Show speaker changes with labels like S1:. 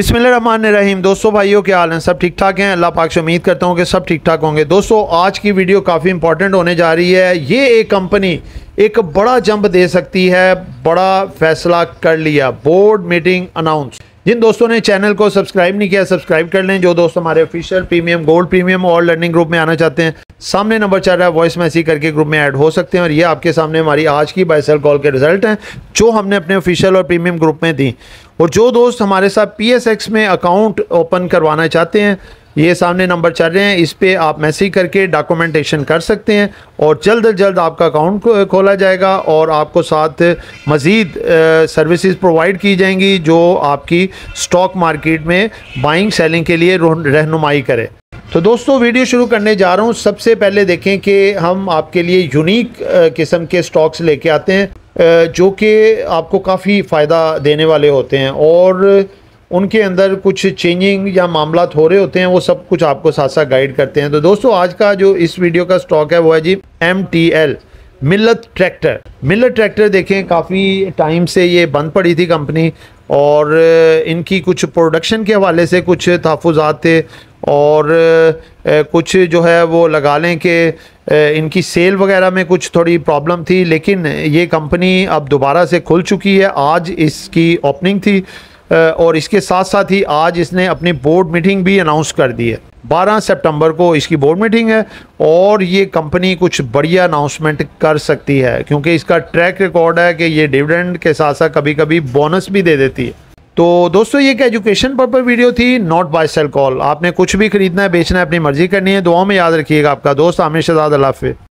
S1: रहीम दोस्तों भाइयों के हाल हैं सब ठीक ठाक हैं अल्लाह पाक से उम्मीद करता हूँ कि सब ठीक ठाक होंगे दोस्तों आज की वीडियो काफ़ी इंपॉर्टेंट होने जा रही है ये एक कंपनी एक बड़ा जंप दे सकती है बड़ा फैसला कर लिया बोर्ड मीटिंग अनाउंस जिन दोस्तों ने चैनल को सब्सक्राइब नहीं किया सब्सक्राइब कर लें जो दोस्त हमारे ऑफिशियल प्रीमियम गोल्ड प्रीमियम और लर्निंग ग्रुप में आना चाहते हैं सामने नंबर चल रहा है वॉइस मैसेज करके ग्रुप में ऐड हो सकते हैं और ये आपके सामने हमारी आज की बाई कॉल के रिजल्ट हैं जो हमने अपने ऑफिशियल और प्रीमियम ग्रुप में दी और जो दोस्त हमारे साथ पीएसएक्स में अकाउंट ओपन करवाना चाहते हैं ये सामने नंबर चल रहे हैं इस पर आप मैसेज करके डॉक्यूमेंटेशन कर सकते हैं और जल्द अज जल्द आपका अकाउंट खोला जाएगा और आपको साथ मज़ीद सर्विसेज प्रोवाइड की जाएंगी जो आपकी स्टॉक मार्केट में बाइंग सेलिंग के लिए रहनुमाई करे तो दोस्तों वीडियो शुरू करने जा रहा हूँ सबसे पहले देखें कि हम आपके लिए यूनिक किस्म के स्टॉक्स लेके आते हैं जो कि आपको काफ़ी फ़ायदा देने वाले होते हैं और उनके अंदर कुछ चेंजिंग या मामला हो रहे होते हैं वो सब कुछ आपको साथ साथ गाइड करते हैं तो दोस्तों आज का जो इस वीडियो का स्टॉक है वो है जी M T L Millat tractor Millat tractor देखें काफ़ी टाइम से ये बंद पड़ी थी कंपनी और इनकी कुछ प्रोडक्शन के हवाले से कुछ तहफ़ात थे और कुछ जो है वो लगा लें कि इनकी सेल वगैरह में कुछ थोड़ी प्रॉब्लम थी लेकिन ये कंपनी अब दोबारा से खुल चुकी है आज इसकी ओपनिंग थी और इसके साथ साथ ही आज इसने अपनी बोर्ड मीटिंग भी अनाउंस कर दी है 12 सितंबर को इसकी बोर्ड मीटिंग है और ये कंपनी कुछ बढ़िया अनाउंसमेंट कर सकती है क्योंकि इसका ट्रैक रिकॉर्ड है कि ये डिविडेंड के साथ साथ कभी कभी बोनस भी दे देती है तो दोस्तों ये एक एजुकेशन पर वीडियो थी नॉट बाय सेल कॉल आपने कुछ भी खरीदना है बेचना है अपनी मर्जी करनी है दुआओं में याद रखिएगा आपका दोस्त आमिर शहजाद